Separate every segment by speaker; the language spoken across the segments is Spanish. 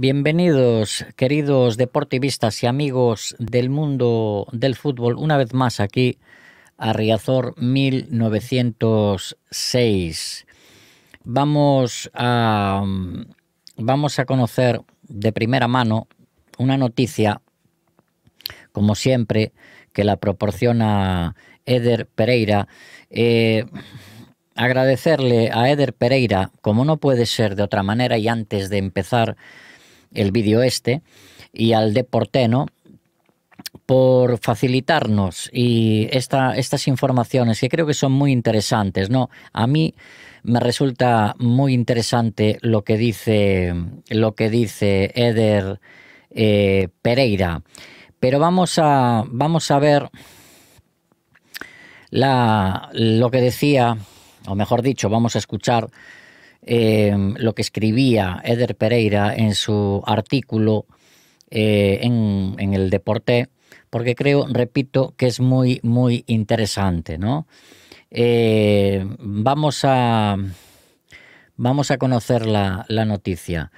Speaker 1: Bienvenidos, queridos deportivistas y amigos del mundo del fútbol, una vez más aquí a Riazor 1906. Vamos a, vamos a conocer de primera mano una noticia, como siempre, que la proporciona Eder Pereira. Eh, agradecerle a Eder Pereira, como no puede ser de otra manera, y antes de empezar, el vídeo este, y al Deporteno por facilitarnos y estas informaciones que creo que son muy interesantes. ¿no? A mí me resulta muy interesante lo que dice, lo que dice Eder eh, Pereira. Pero vamos a, vamos a ver la, lo que decía, o mejor dicho, vamos a escuchar Em, lo que escribía Eder Pereira en su artículo eh, en, el Deporte, porque creo, repito, que es muy, muy interesante. ¿no? Eh, vamos, a, vamos a conocer la, noticia.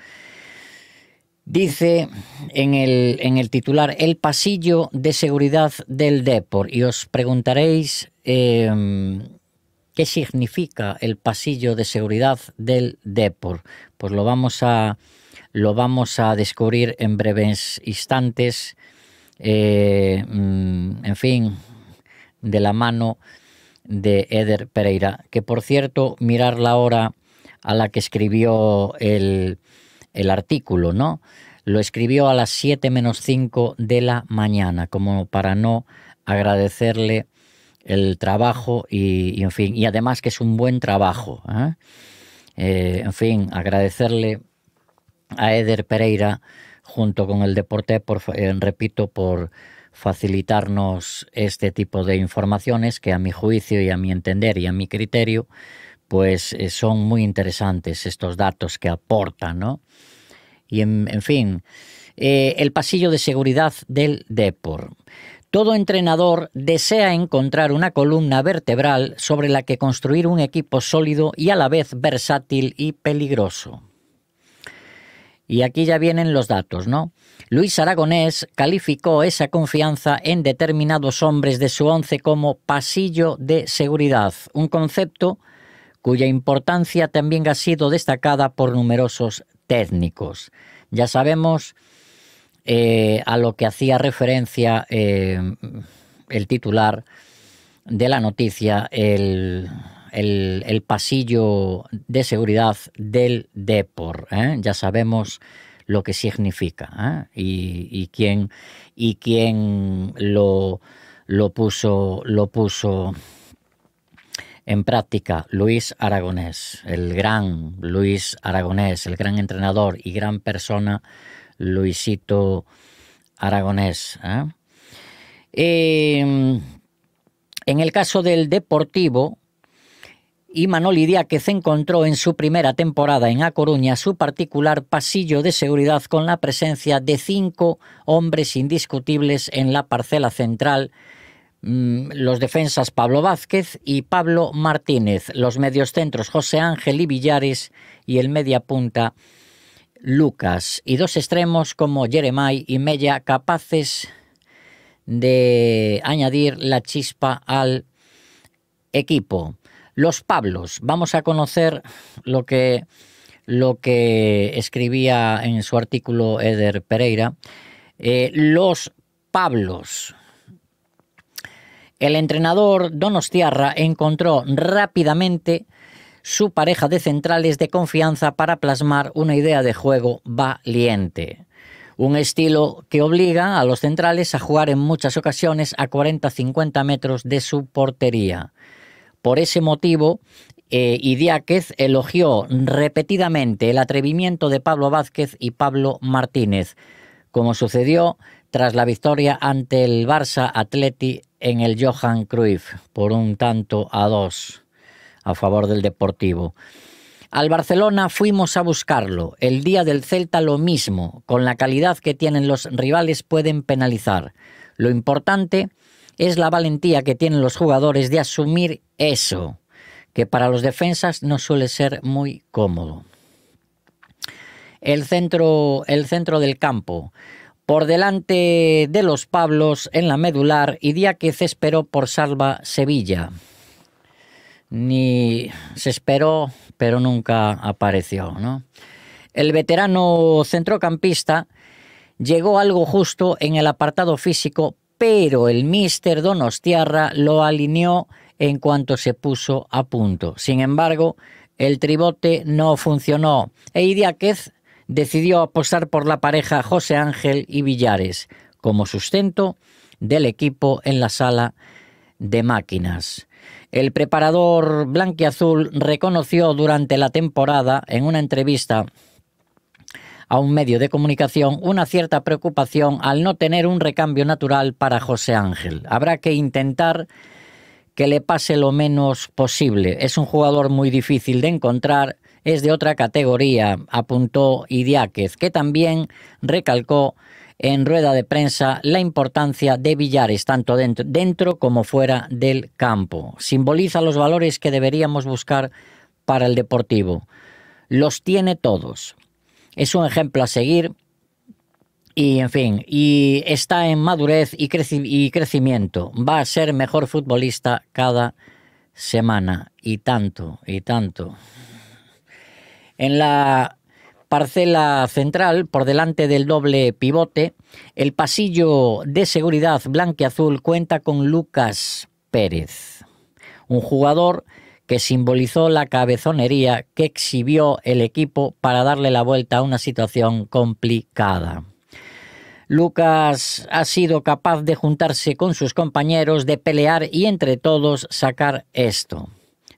Speaker 1: Dice en el, en el, titular el pasillo de seguridad del Deport. y os preguntaréis em, qué significa el pasillo de seguridad del Depor. Pues lo vamos a, lo vamos a descubrir en breves instantes. Eh, mm, en fin, de la mano de Eder Pereira, que por cierto, mirar la hora a la que escribió el, artículo, ¿no? Lo escribió a las 7 menos 5 de la mañana, como para no agradecerle el trabajo y, en fin, y además que es un buen trabajo. ¿eh? Eh, en fin, agradecerle a Eder Pereira junto con el deporte, por, eh, repito, por facilitarnos este tipo de informaciones que a mi juicio y a mi entender y a mi criterio, pues son muy interesantes estos datos que aportan, Y en, fin, el pasillo de seguridad del Depor. Todo entrenador desea encontrar una columna vertebral sobre la que construir un equipo sólido y a la vez versátil y peligroso. Y aquí ya vienen los datos, ¿no? Luis Aragonés calificó esa confianza en determinados hombres de su once como pasillo de seguridad, un concepto cuya importancia también ha sido destacada por numerosos técnicos. Ya sabemos eh, a lo que hacía referencia eh, el titular de la noticia, el, pasillo de seguridad del Depor. ¿eh? Ya sabemos lo que significa y, quién, y quién lo, lo, puso, lo puso en práctica Luis Aragonés, el gran Luis Aragonés, el gran entrenador y gran persona Luisito Aragonés. ¿ah? Em, en el caso del Deportivo, que se encontró en su primera temporada en A Coruña su particular pasillo de seguridad con la presencia de cinco hombres indiscutibles en la parcela central mm, los defensas Pablo Vázquez y Pablo Martínez, los mediocentros José Ángel y Villares y el mediapunta Lucas y dos extremos como Jeremiah y Mella capaces de añadir la chispa al equipo. Los Pablos, vamos a conocer lo que, lo que escribía en su artículo Eder Pereira. Eh, los Pablos. El entrenador Donostiarra encontró rápidamente su pareja de centrales de confianza para plasmar una idea de juego valiente. Un estilo que obliga a los centrales a jugar en muchas ocasiones a 40-50 metros de su portería. Por ese motivo, eh, Idiáquez elogió repetidamente el atrevimiento de Pablo Vázquez y Pablo Martínez, como sucedió tras la victoria ante el Barça Atleti en el Johan Cruyff por un tanto a dos a favor del Deportivo. Al Barcelona fuimos a buscarlo. El día del Celta lo mismo. Con la calidad que tienen los rivales pueden penalizar. Lo importante es la valentía que tienen los jugadores de asumir eso, que para los defensas no suele ser muy cómodo. El centro, el centro del campo. Por delante de los Pablos en la medular y Díaz esperó por salva Sevilla ni se esperó, pero nunca apareció. El veterano centrocampista llegó algo justo en el apartado físico, pero el míster Donostiarra lo alineó en cuanto se puso a punto. Sin embargo, el tribote no funcionó e Idiáquez decidió apostar por la pareja José Ángel y Villares como sustento del equipo en la sala de máquinas. El preparador blanquiazul reconoció durante la temporada en una entrevista a un medio de comunicación una cierta preocupación al no tener un recambio natural para José Ángel. Habrá que intentar que le pase lo menos posible. Es un jugador muy difícil de encontrar, es de otra categoría, apuntó Idiáquez, que también recalcó en rueda de prensa la importancia de billares tanto dentro, como fuera del campo. Simboliza los valores que deberíamos buscar para el deportivo. Los tiene todos. Es un ejemplo a seguir y en fin, y está en madurez y, y, crecimiento. Va a ser mejor futbolista cada semana. Y tanto, y tanto. En la parcela central por delante del doble pivote, el pasillo de seguridad azul cuenta con Lucas Pérez, un jugador que simbolizó la cabezonería que exhibió el equipo para darle la vuelta a una situación complicada. Lucas ha sido capaz de juntarse con sus compañeros, de pelear y entre todos sacar esto.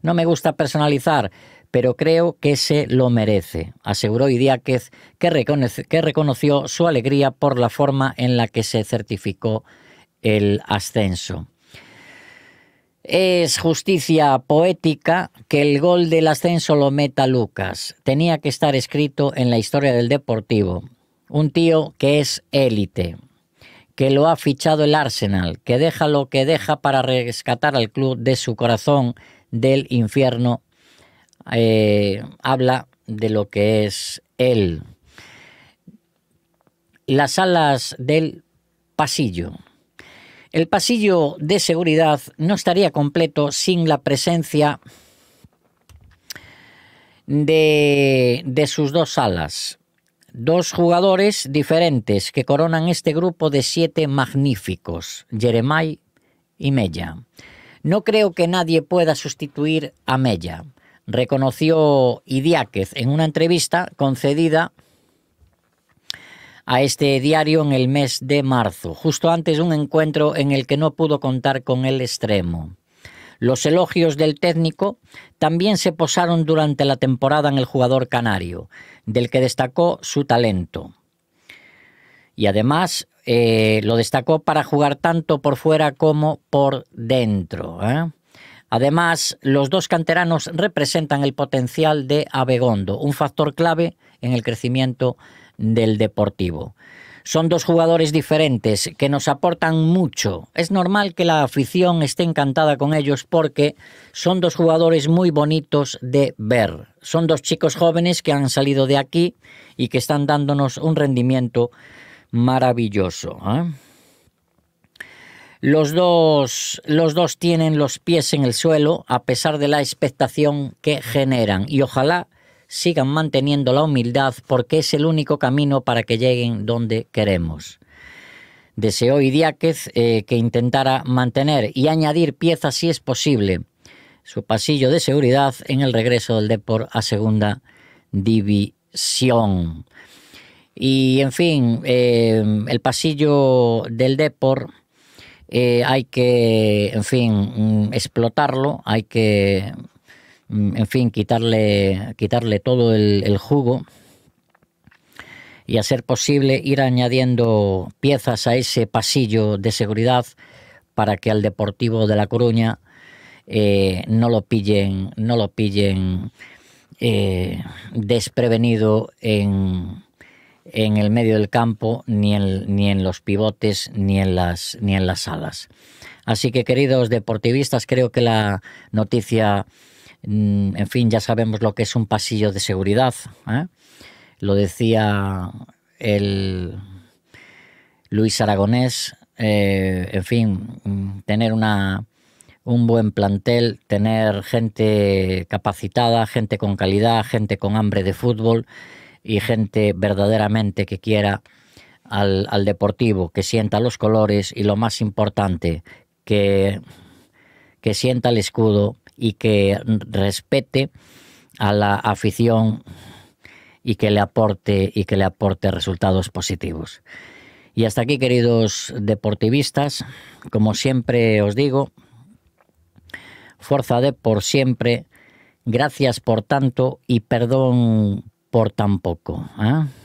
Speaker 1: No me gusta personalizar, pero creo que se lo merece, aseguró Idiáquez, que, que reconoció su alegría por la forma en la que se certificó el ascenso. Es justicia poética que el gol del ascenso lo meta Lucas. Tenía que estar escrito en la historia del Deportivo. Un tío que es élite, que lo ha fichado el Arsenal, que deja lo que deja para rescatar al club de su corazón del infierno eh, habla de lo que es él. Las alas del pasillo. El pasillo de seguridad no estaría completo sin la presencia de, de sus dos alas. Dos jugadores diferentes que coronan este grupo de siete magníficos, Jeremiah y Mella. No creo que nadie pueda sustituir a Mella reconoció Idiáquez en una entrevista concedida a este diario en el mes de marzo, justo antes de un encuentro en el que no pudo contar con el extremo. Los elogios del técnico también se posaron durante la temporada en el jugador canario, del que destacó su talento. Y además eh, lo destacó para jugar tanto por fuera como por dentro. ¿eh? Además, los dos canteranos representan el potencial de Abegondo, un factor clave en el crecimiento del Deportivo. Son dos jugadores diferentes que nos aportan mucho. Es normal que la afición esté encantada con ellos porque son dos jugadores muy bonitos de ver. Son dos chicos jóvenes que han salido de aquí y que están dándonos un rendimiento maravilloso. ¿eh? Los dos, los dos tienen los pies en el suelo a pesar de la expectación que generan y ojalá sigan manteniendo la humildad porque es el único camino para que lleguen donde queremos. Deseó Idiáquez eh, que intentara mantener y añadir piezas si es posible su pasillo de seguridad en el regreso del Depor a Segunda División. Y en fin, eh, el pasillo del Depor eh, hay que, en fin, mm, explotarlo, hay que, mm, en fin, quitarle, quitarle todo el, jugo y a ser posible ir añadiendo piezas a ese pasillo de seguridad para que al Deportivo de La Coruña eh, no lo pillen, no lo pillen eh, desprevenido en, en el medio del campo, ni en, ni en los pivotes, ni en las, ni en las alas. Así que, queridos deportivistas, creo que la noticia, mm, en fin, ya sabemos lo que es un pasillo de seguridad. ¿eh? Lo decía el Luis Aragonés, eh, en fin, mm, tener una, un buen plantel, tener gente capacitada, gente con calidad, gente con hambre de fútbol y gente verdaderamente que quiera al, deportivo, que sienta los colores y lo más importante, que, que sienta el escudo y que respete a la afición y que le aporte y que le aporte resultados positivos. Y hasta aquí, queridos deportivistas, como siempre os digo, fuerza de por siempre, gracias por tanto y perdón por tan poco. ¿eh?